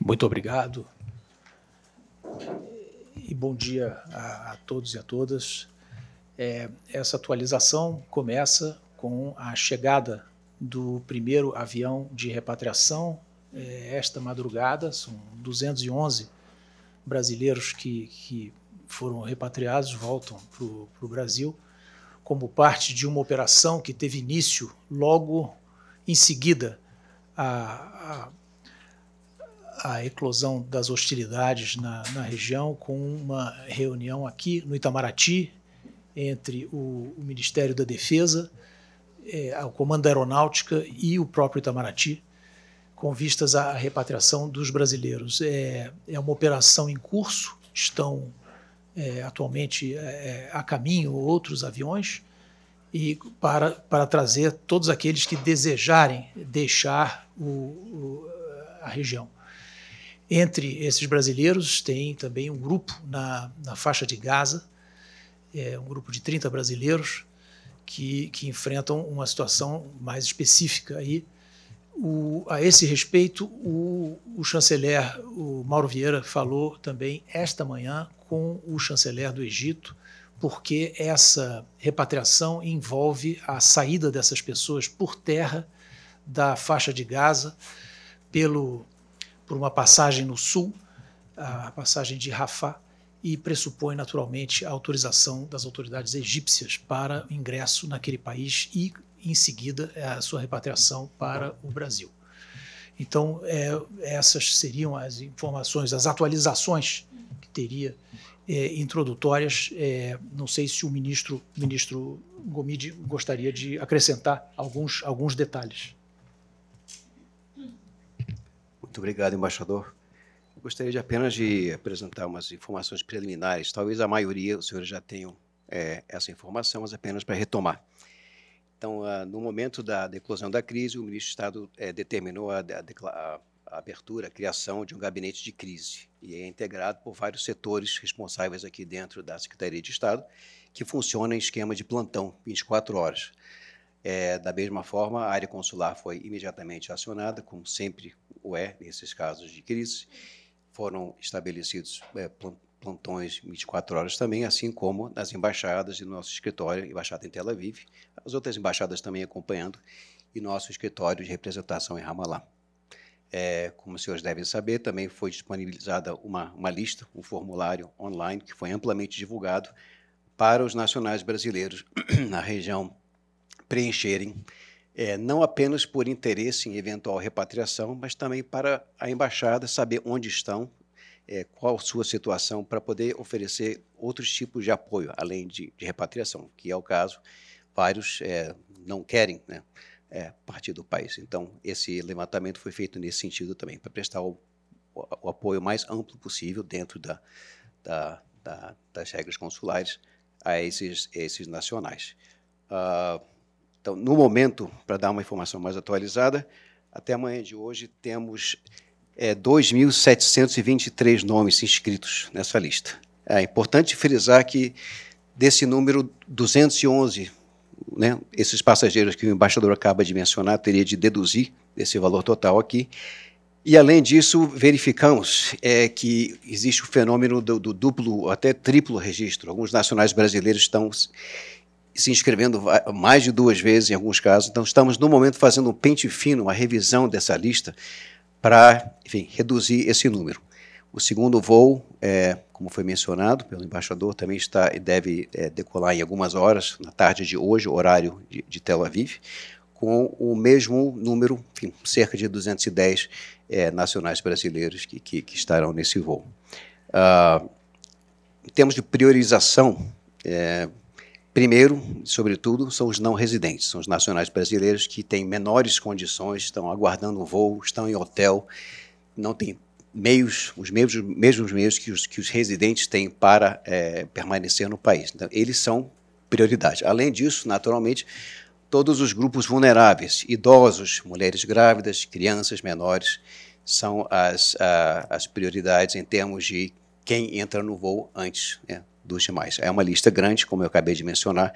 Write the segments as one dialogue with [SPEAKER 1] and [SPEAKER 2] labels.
[SPEAKER 1] Muito obrigado. E bom dia a, a todos e a todas. É, essa atualização começa com a chegada do primeiro avião de repatriação é, esta madrugada. São 211 brasileiros que, que foram repatriados, voltam para o Brasil, como parte de uma operação que teve início logo em seguida a, a, a eclosão das hostilidades na, na, região com uma reunião aqui no Itamaraty entre o, o Ministério da Defesa, é, o Comando Aeronáutica e o próprio Itamaraty, com vistas à repatriação dos brasileiros. É, é uma operação em curso, estão é, atualmente é, é a caminho outros aviões e para, para trazer todos aqueles que desejarem deixar o, o, a região. Entre esses brasileiros tem também um grupo na, na faixa de Gaza, é um grupo de 30 brasileiros que, que enfrentam uma situação mais específica aí. O, a esse respeito, o, o, chanceler o Mauro Vieira falou também esta manhã com o chanceler do Egito porque essa repatriação envolve a saída dessas pessoas por terra da faixa de Gaza, pelo, por uma passagem no sul, a passagem de Rafah, e pressupõe naturalmente a autorização das autoridades egípcias para ingresso naquele país e, em seguida, a sua repatriação para o Brasil. Então, é, essas seriam as informações, as atualizações que teria é, introdutórias. É, não sei se o ministro, ministro Gomide gostaria de acrescentar alguns, alguns detalhes.
[SPEAKER 2] Muito obrigado, embaixador. Eu gostaria de apenas de apresentar umas informações preliminares. Talvez a maioria os senhores já tenham é, essa informação, mas apenas para retomar. Então, ah, no momento da eclosão da crise, o ministro de Estado é, determinou a, a, a abertura, a criação de um gabinete de crise e é integrado por vários setores responsáveis aqui dentro da Secretaria de Estado, que funciona em esquema de plantão 24 horas. É, da mesma forma, a área consular foi imediatamente acionada, como sempre o é nesses casos de crise. Foram estabelecidos é, plantões 24 horas também, assim como nas embaixadas e no nosso escritório, embaixada em Tel Aviv, as outras embaixadas também acompanhando, e nosso escritório de representação em Ramallah. É, como os senhores devem saber, também foi disponibilizada uma, uma lista, um formulário online, que foi amplamente divulgado para os nacionais brasileiros na região preencherem, é, não apenas por interesse em eventual repatriação, mas também para a embaixada saber onde estão, é, qual sua situação, para poder oferecer outros tipos de apoio, além de, de repatriação, que é o caso, vários é, não querem, né? é, partir do país. Então, esse levantamento foi feito nesse sentido também, para prestar o, o, o, apoio mais amplo possível dentro da, da, da, das regras consulares a esses, esses nacionais. Uh, então, no momento, para dar uma informação mais atualizada, até amanhã de hoje temos é, 2.723 nomes inscritos nessa lista. É importante frisar que desse número, 211 né, esses passageiros que o embaixador acaba de mencionar teria de deduzir esse valor total aqui. E, além disso, verificamos é, que existe o fenômeno do, do, duplo, até triplo registro. Alguns nacionais brasileiros estão se inscrevendo mais de duas vezes em alguns casos. Então, estamos, no momento, fazendo um pente fino, uma revisão dessa lista para, enfim, reduzir esse número. O segundo voo, é, como foi mencionado pelo embaixador, também está e deve é, decolar em algumas horas, na tarde de hoje, horário de, de Tel Aviv, com o mesmo número, enfim, cerca de 210 é, nacionais brasileiros que, que, que, estarão nesse voo. Uh, em termos de priorização, é, primeiro, sobretudo, são os não residentes, são os nacionais brasileiros que têm menores condições, estão aguardando um voo, estão em hotel, não têm meios, os mesmos, mesmos meios que os, que os residentes têm para é, permanecer no país. Então, eles são prioridade. Além disso, naturalmente, todos os grupos vulneráveis, idosos, mulheres grávidas, crianças menores, são as, a, as prioridades em termos de quem entra no voo antes né, dos demais. É uma lista grande, como eu acabei de mencionar.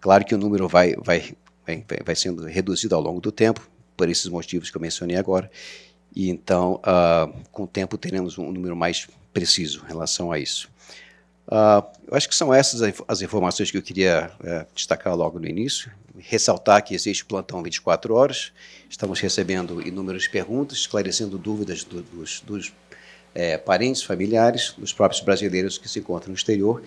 [SPEAKER 2] Claro que o número vai, vai, vai, vai sendo reduzido ao longo do tempo, por esses motivos que eu mencionei agora, e então, uh, com o tempo, teremos um número mais preciso em relação a isso. Uh, eu acho que são essas as informações que eu queria uh, destacar logo no início. Ressaltar que existe plantão 24 horas. Estamos recebendo inúmeras perguntas, esclarecendo dúvidas do, dos, dos é, parentes, familiares, dos próprios brasileiros que se encontram no exterior.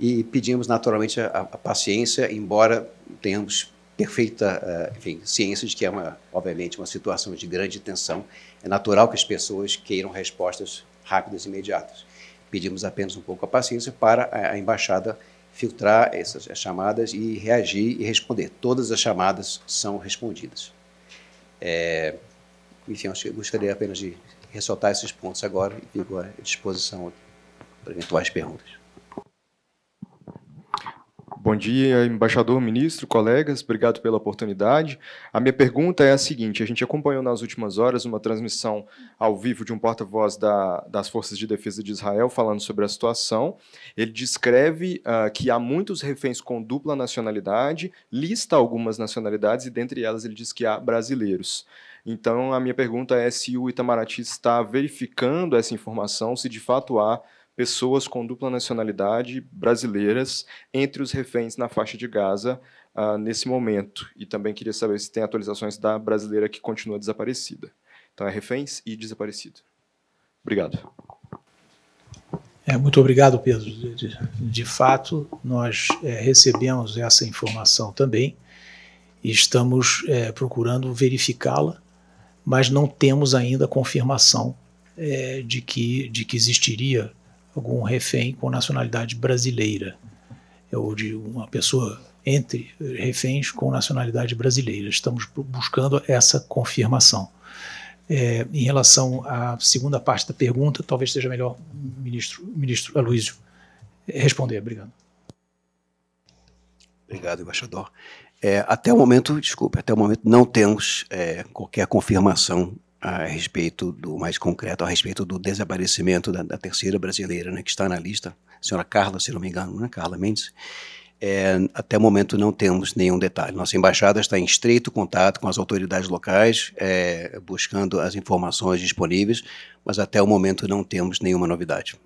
[SPEAKER 2] E pedimos naturalmente a, a paciência, embora tenhamos perfeita eh, enfim, ciência de que é, uma, obviamente, uma situação de grande tensão. É natural que as pessoas queiram respostas rápidas e imediatas. Pedimos apenas um pouco a paciência para a embaixada filtrar essas chamadas e reagir e responder. Todas as chamadas são respondidas. É, enfim, eu gostaria apenas de ressaltar esses pontos agora e fico à disposição para eventuais perguntas.
[SPEAKER 3] Bom dia, embaixador, ministro, colegas, obrigado pela oportunidade. A minha pergunta é a seguinte: a gente acompanhou nas últimas horas uma transmissão ao vivo de um porta-voz da, das Forças de Defesa de Israel falando sobre a situação. Ele descreve uh, que há muitos reféns com dupla nacionalidade, lista algumas nacionalidades e, dentre elas, ele diz que há brasileiros. Então, a minha pergunta é se o Itamaraty está verificando essa informação, se de fato há pessoas com dupla nacionalidade brasileiras entre os reféns na faixa de Gaza uh, nesse momento. E também queria saber se tem atualizações da brasileira que continua desaparecida. Então, é reféns e desaparecido. Obrigado.
[SPEAKER 1] É, muito obrigado, Pedro. De, de fato, nós é, recebemos essa informação também e estamos é, procurando verificá-la, mas não temos ainda confirmação é, de, que, de que existiria algum refém com nacionalidade brasileira, ou de uma pessoa entre reféns com nacionalidade brasileira. Estamos buscando essa confirmação. É, em relação à segunda parte da pergunta, talvez seja melhor ministro, ministro Aloysio responder. Obrigado.
[SPEAKER 2] Obrigado, embaixador. É, até o momento, desculpe, até o momento não temos é, qualquer confirmação a respeito do mais concreto, a respeito do desaparecimento da, da terceira brasileira, né, que está na lista, a senhora Carla, se não me engano, né, Carla Mendes, é, até o momento não temos nenhum detalhe. Nossa embaixada está em estreito contato com as autoridades locais, é, buscando as informações disponíveis, mas até o momento não temos nenhuma novidade.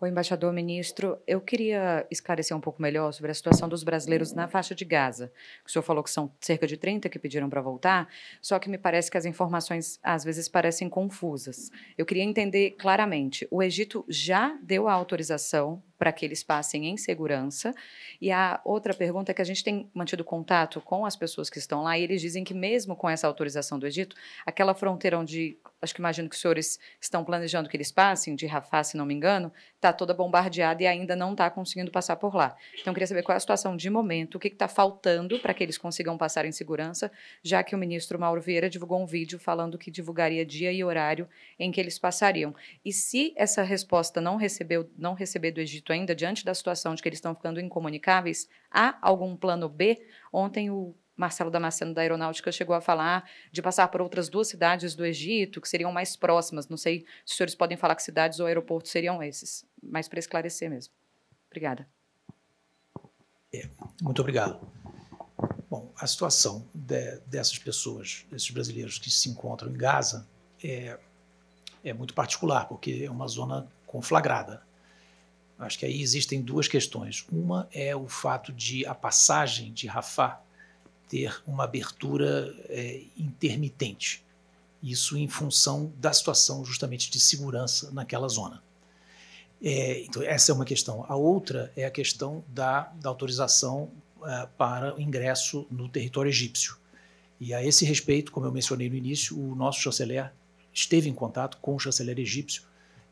[SPEAKER 3] O embaixador, ministro, eu queria esclarecer um pouco melhor sobre a situação dos brasileiros na faixa de Gaza. O senhor falou que são cerca de 30 que pediram para voltar, só que me parece que as informações às vezes parecem confusas. Eu queria entender claramente: o Egito já deu a autorização para que eles passem em segurança. E a outra pergunta é que a gente tem mantido contato com as pessoas que estão lá e eles dizem que mesmo com essa autorização do Egito, aquela fronteira onde acho que imagino que os senhores estão planejando que eles passem, de Rafah, se não me engano, está toda bombardeada e ainda não está conseguindo passar por lá. Então, queria saber qual é a situação de momento, o que está faltando para que eles consigam passar em segurança, já que o ministro Mauro Vieira divulgou um vídeo falando que divulgaria dia e horário em que eles passariam. E se essa resposta não, recebeu, não receber do Egito ainda diante da situação de que eles estão ficando incomunicáveis? Há algum plano B? Ontem o Marcelo Damasceno da Aeronáutica chegou a falar de passar por outras duas cidades do Egito que seriam mais próximas. Não sei se os senhores podem falar que cidades ou aeroportos seriam esses, mas para esclarecer mesmo. Obrigada.
[SPEAKER 1] É, muito obrigado. Bom, a situação de, dessas pessoas, desses brasileiros que se encontram em Gaza, é, é muito particular, porque é uma zona conflagrada. Acho que aí existem duas questões. Uma é o fato de a passagem de Rafah ter uma abertura é, intermitente. Isso em função da situação justamente de segurança naquela zona. É, então, essa é uma questão. A outra é a questão da, da autorização é, para o ingresso no território egípcio. E a esse respeito, como eu mencionei no início, o nosso chanceler esteve em contato com o chanceler egípcio,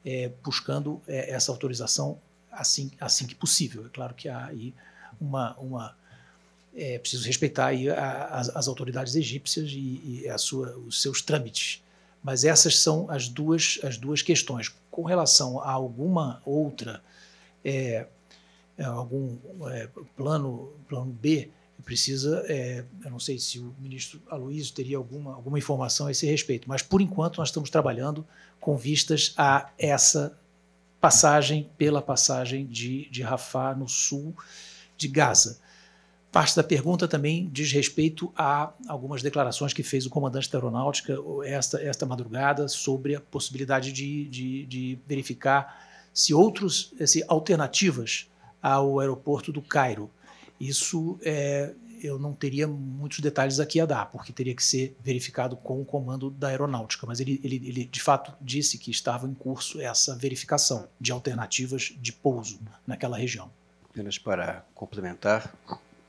[SPEAKER 1] é, buscando é, essa autorização assim, assim que possível. É claro que há aí uma. uma é preciso respeitar aí a, as, as, autoridades egípcias e, e a sua, os seus trâmites. Mas essas são as duas, as duas questões. Com relação a alguma outra, é, é algum é, plano, plano B, precisa, é, eu não sei se o ministro Aloysio teria alguma, alguma informação a esse respeito, mas por enquanto nós estamos trabalhando com vistas a essa passagem pela passagem de, de Rafah, no sul de Gaza. Parte da pergunta também diz respeito a algumas declarações que fez o comandante da aeronáutica esta, esta madrugada sobre a possibilidade de, de, de verificar se outros, se alternativas ao aeroporto do Cairo. Isso é, eu não teria muitos detalhes aqui a dar, porque teria que ser verificado com o comando da aeronáutica. Mas ele, ele, ele de fato disse que estava em curso essa verificação de alternativas de pouso naquela região.
[SPEAKER 2] Apenas para complementar,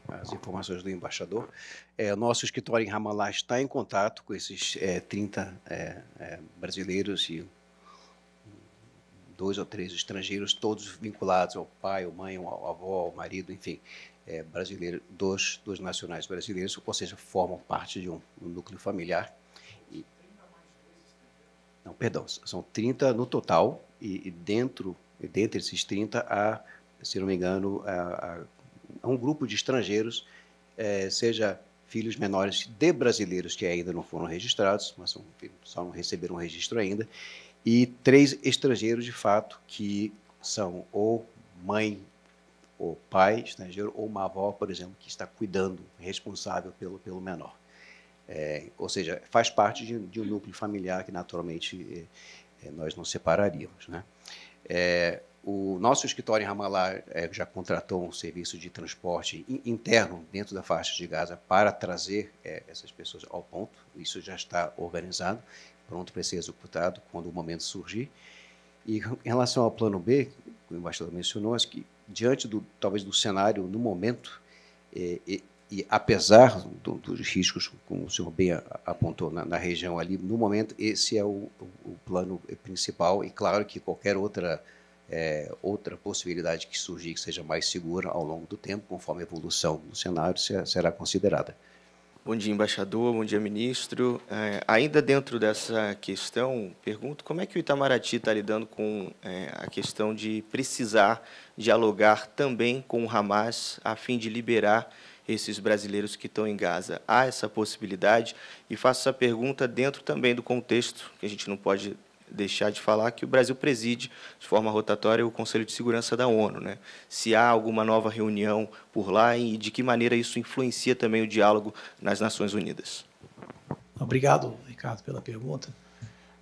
[SPEAKER 2] as informações do embaixador. É, nosso escritório em Ramallah está em contato com esses é, 30 é, é, brasileiros e dois ou três estrangeiros, todos vinculados ao pai, ao mãe, ao avô, ao marido, enfim, é, brasileiro, dos, dos nacionais brasileiros, ou seja, formam parte de um, um núcleo familiar. E, não, perdão, são 30 no total, e, e dentro, e dentre esses 30, há, se não me engano, há, há um grupo de estrangeiros, é, seja filhos menores de brasileiros que ainda não foram registrados, mas são, só não receberam registro ainda, e três estrangeiros de fato que são ou mãe ou pai estrangeiro ou uma avó, por exemplo, que está cuidando, responsável pelo, pelo menor. É, ou seja, faz parte de, de, um núcleo familiar que naturalmente é, é nós não separaríamos. Né? É, o nosso escritório em Ramallah é, já contratou um serviço de transporte interno dentro da faixa de Gaza para trazer é, essas pessoas ao ponto. Isso já está organizado, pronto para ser executado quando o momento surgir. E em relação ao plano B, que o embaixador mencionou, acho que diante do talvez do cenário no momento e, é, e, e apesar do, dos riscos, como o senhor bem apontou na, na região ali, no momento esse é o, o, plano principal e claro que qualquer outra é, outra possibilidade que surgir que seja mais segura ao longo do tempo, conforme a evolução do cenário, será considerada. Bom dia, embaixador. Bom dia, ministro. É, ainda dentro dessa
[SPEAKER 3] questão, pergunto como é que o Itamaraty está lidando com é, a questão de precisar dialogar também com o Hamas a fim de liberar esses brasileiros que estão em Gaza. Há essa possibilidade? E faço essa pergunta dentro também do contexto, que a gente não pode deixar de falar que o Brasil preside de forma rotatória o Conselho de Segurança da ONU. Né? Se há alguma nova reunião por lá e de que maneira isso influencia também o diálogo nas Nações Unidas.
[SPEAKER 1] Obrigado, Ricardo, pela pergunta.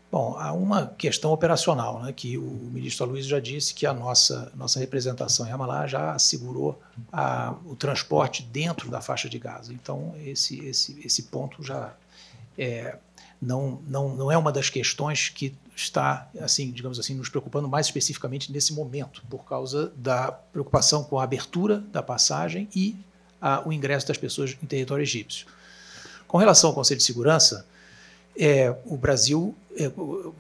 [SPEAKER 1] Bom, há uma questão operacional, né, que o ministro Luiz já disse que a nossa, nossa representação em Amalá já assegurou a, o transporte dentro da faixa de Gaza. Então, esse, esse, esse ponto já é, não, não, não é uma das questões que está, assim, digamos assim, nos preocupando mais especificamente nesse momento, por causa da preocupação com a abertura da passagem e a, ah, o ingresso das pessoas em território egípcio. Com relação ao Conselho de Segurança, é, o Brasil é,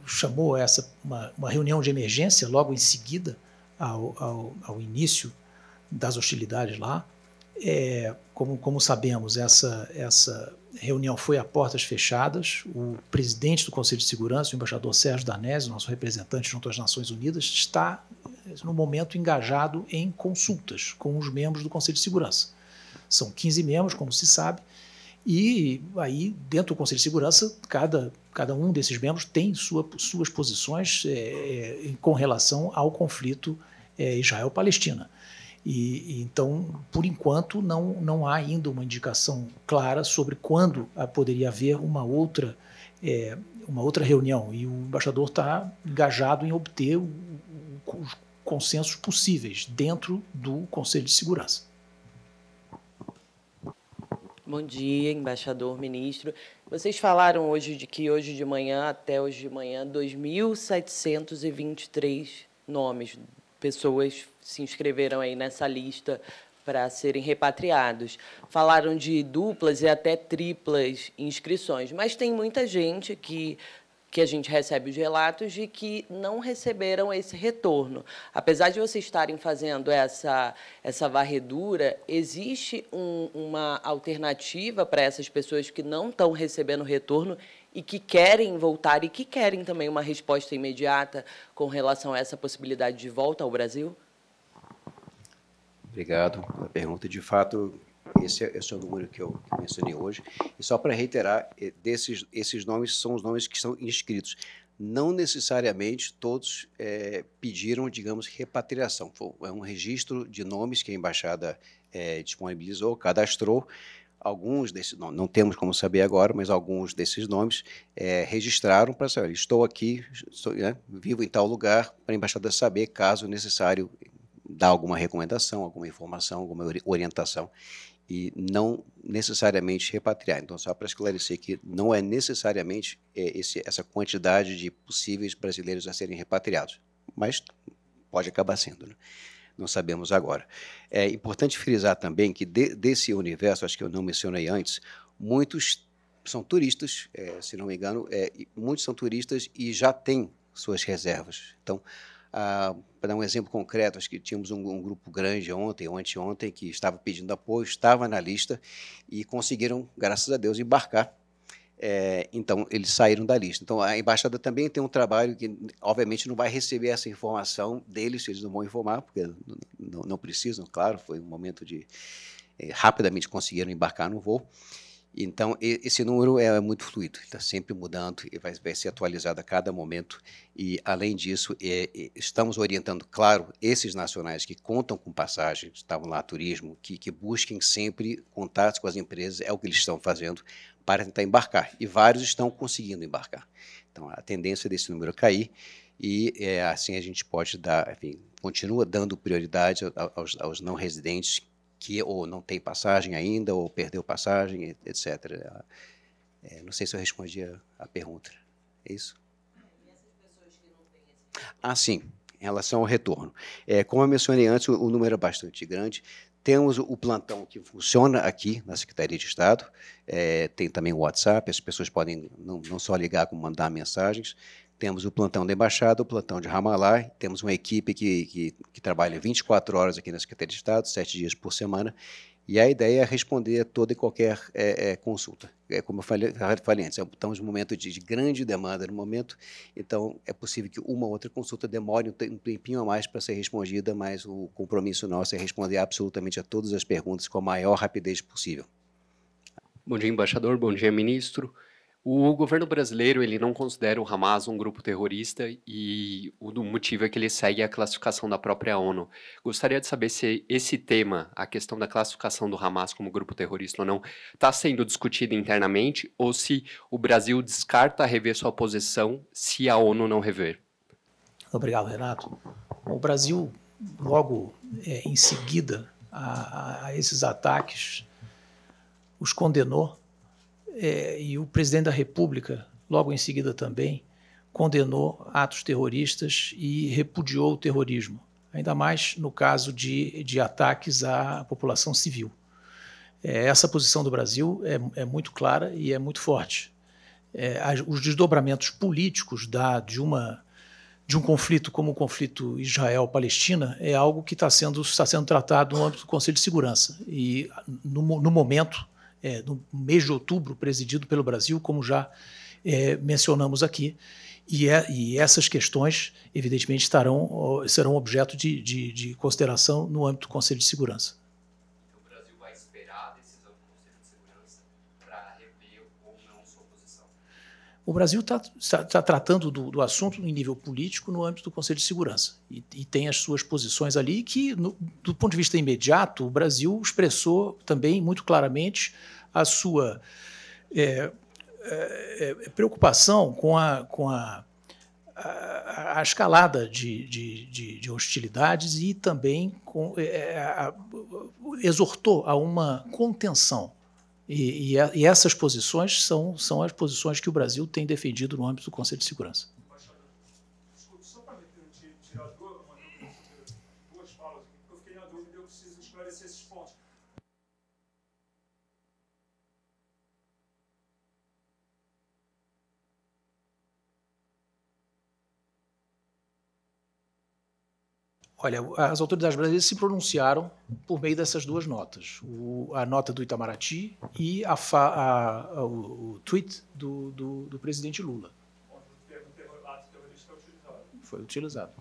[SPEAKER 1] chamou essa uma, uma, reunião de emergência logo em seguida ao, ao, ao início das hostilidades lá, é, como, como sabemos, essa, essa reunião foi a portas fechadas. O presidente do Conselho de Segurança, o embaixador Sérgio Danese, nosso representante junto às Nações Unidas, está, no momento, engajado em consultas com os membros do Conselho de Segurança. São 15 membros, como se sabe, e aí, dentro do Conselho de Segurança, cada, cada um desses membros tem sua, suas posições é, é com relação ao conflito é, Israel-Palestina. E, e, então, por enquanto, não, não há ainda uma indicação clara sobre quando ah, poderia haver uma outra, é, uma outra reunião. E o embaixador está engajado em obter o, o, os consensos possíveis dentro do Conselho de Segurança.
[SPEAKER 3] Bom dia, embaixador, ministro. Vocês falaram hoje de que hoje de manhã, até hoje de manhã, 2.723 nomes pessoas se inscreveram aí nessa lista para serem repatriados. Falaram de duplas e até triplas inscrições, mas tem muita gente que que a gente recebe os relatos de que não receberam esse retorno. Apesar de vocês estarem fazendo essa, essa varredura, existe um, uma alternativa para essas pessoas que não estão recebendo retorno e que querem voltar e que querem também uma resposta imediata com relação a essa possibilidade de volta ao Brasil?
[SPEAKER 2] Obrigado pela pergunta. De fato, esse é, esse é o número que eu, que eu mencionei hoje. E só para reiterar, desses, esses nomes são os nomes que são inscritos. Não necessariamente todos é, pediram, digamos, repatriação. é um registro de nomes que a embaixada é, disponibilizou, cadastrou. Alguns desses, não, não, temos como saber agora, mas alguns desses nomes é, registraram para saber: estou aqui, estou, né, vivo em tal lugar, para a embaixada saber, caso necessário, dar alguma recomendação, alguma informação, alguma orientação e não necessariamente repatriar. Então, só para esclarecer que não é necessariamente é, esse, essa quantidade de possíveis brasileiros a serem repatriados, mas pode acabar sendo. Né? Não sabemos agora. É importante frisar também que de, desse universo, acho que eu não mencionei antes, muitos são turistas, é, se não me engano, é, muitos são turistas e já têm suas reservas. Então, ah, para dar um exemplo concreto, acho que tínhamos um, um, grupo grande ontem ou anteontem que estava pedindo apoio, estava na lista e conseguiram, graças a Deus, embarcar. É, então, eles saíram da lista. Então, a embaixada também tem um trabalho que, obviamente, não vai receber essa informação deles, se eles não vão informar, porque não, não precisam, claro, foi um momento de. É, rapidamente conseguiram embarcar no voo. Então, esse número é, é muito fluido, está sempre mudando e vai, vai, ser atualizado a cada momento. E, além disso, é, estamos orientando, claro, esses nacionais que contam com passagem, estavam lá turismo, que, que busquem sempre contatos com as empresas, é o que eles estão fazendo para tentar embarcar. E vários estão conseguindo embarcar. Então, a tendência desse número é cair e é, assim a gente pode dar, enfim, continua dando prioridade aos, aos não residentes que ou não tem passagem ainda, ou perdeu passagem, etc. É, não sei se eu respondi a, a pergunta. É isso? Ah, sim, em relação ao retorno. É, como eu mencionei antes, o, o número é bastante grande. Temos o plantão que funciona aqui na Secretaria de Estado. É, tem também o WhatsApp, as pessoas podem não, não só ligar, como mandar mensagens. Temos o plantão da Embaixada, o plantão de Ramalá, temos uma equipe que, que, que trabalha 24 horas aqui na Secretaria de Estado, sete dias por semana, e a ideia é responder a toda e qualquer é, é, consulta. É como eu falei, falei antes, estamos num momento de, de, grande demanda no momento, então é possível que uma ou outra consulta demore um tempinho a mais para ser respondida, mas o compromisso nosso é responder absolutamente a todas as perguntas com a maior rapidez possível. Bom dia, embaixador. Bom dia, ministro. O governo brasileiro ele não considera o Hamas um grupo terrorista e o motivo é que ele segue a classificação da própria ONU. Gostaria de saber se esse tema, a questão da classificação do Hamas como grupo terrorista ou não, está sendo discutido internamente ou se o Brasil descarta rever sua posição se a ONU não rever.
[SPEAKER 1] Obrigado, Renato. O Brasil, logo é, em seguida a, a esses ataques, os condenou é, e o presidente da República, logo em seguida também, condenou atos terroristas e repudiou o terrorismo, ainda mais no caso de, de ataques à população civil. É, essa posição do Brasil é, é, muito clara e é muito forte. É, as, os desdobramentos políticos da, de, uma, de um conflito como o conflito Israel-Palestina é algo que está sendo, está sendo tratado no âmbito do Conselho de Segurança. E, no, no momento, é, no mês de outubro, presidido pelo Brasil, como já é, mencionamos aqui. E, é, e, essas questões, evidentemente, estarão, serão objeto de, de, de consideração no âmbito do Conselho de Segurança. O Brasil está tá, tá tratando do, do, assunto em nível político no âmbito do Conselho de Segurança e, e tem as suas posições ali que, no, do ponto de vista imediato, o Brasil expressou também muito claramente a sua é, é, é preocupação com a, com a, a, a escalada de, de, de, hostilidades e também com, é, é, a, exortou a uma contenção e, e, a, é, e, essas posições são, são as posições que o Brasil tem defendido no âmbito do Conselho de Segurança. Duas falas aqui, porque eu fiquei na dúvida e eu preciso esclarecer esses pontos. Olha, as autoridades brasileiras se pronunciaram por meio dessas duas notas, o, a nota do Itamaraty e a fa, a, a, o, o, tweet do, do, do presidente Lula. Foi utilizado.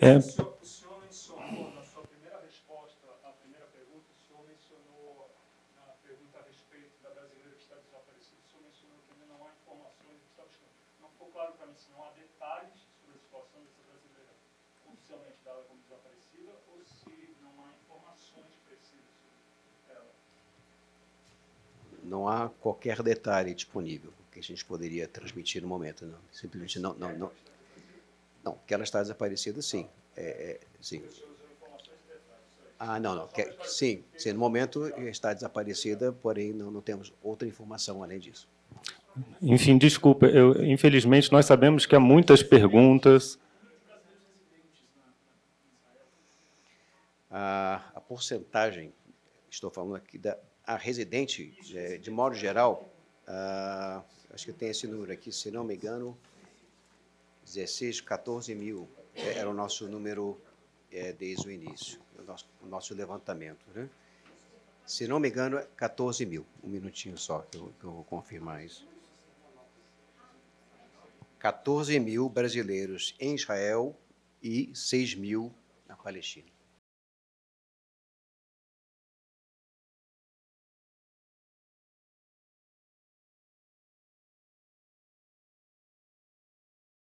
[SPEAKER 3] É. o senhor mencionou na sua primeira resposta à primeira
[SPEAKER 1] pergunta, o senhor mencionou na pergunta a respeito da brasileira que está desaparecida, o senhor mencionou que ainda não há informações, não ficou claro para mim se não há detalhes oficialmente dada como desaparecida ou se não há informações precisas sobre ela?
[SPEAKER 2] Não há qualquer detalhe disponível que a gente poderia transmitir no momento, não. Simplesmente não, não, não. Não, que ela está desaparecida, sim. É, é, sim. Ah, não, não. Que, sim, sim, no momento está desaparecida, porém não, não temos outra informação além disso.
[SPEAKER 3] Enfim, desculpa, eu, infelizmente nós sabemos que há muitas perguntas.
[SPEAKER 2] a, a porcentagem, estou falando aqui da a residente, de, é, de modo geral, a, acho que tem esse número aqui, se não me engano, 16, 14 mil é, era o nosso número é, desde o início, o nosso, o nosso levantamento. Né? Se não me engano, 14 é mil. Um minutinho só, que eu, que eu, vou confirmar isso. 14 mil brasileiros em Israel e 6 mil na Palestina.